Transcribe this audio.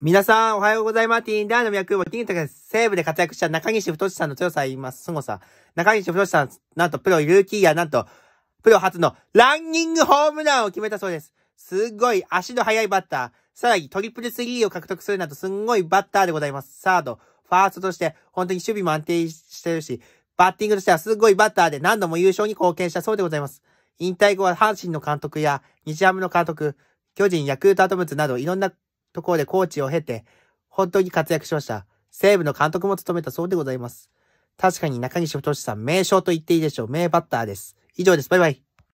皆さん、おはようございます。ティンダーの脈をティンタが西武で活躍した中西太さんの強さ言います。凄さ。中西太さん、なんとプロルーキーや、なんと、プロ初のランニングホームランを決めたそうです。すっごい足の速いバッター。さらにトリプルスリーを獲得するなど、すんごいバッターでございます。サード、ファーストとして、本当に守備も安定してるし、バッティングとしてはすごいバッターで何度も優勝に貢献したそうでございます。引退後は阪神の監督や日ハムの監督、巨人、ヤクルトアトムズなどいろんなところでコーチを経て、本当に活躍しました。西武の監督も務めたそうでございます。確かに中西太さん、名将と言っていいでしょう。名バッターです。以上です。バイバイ。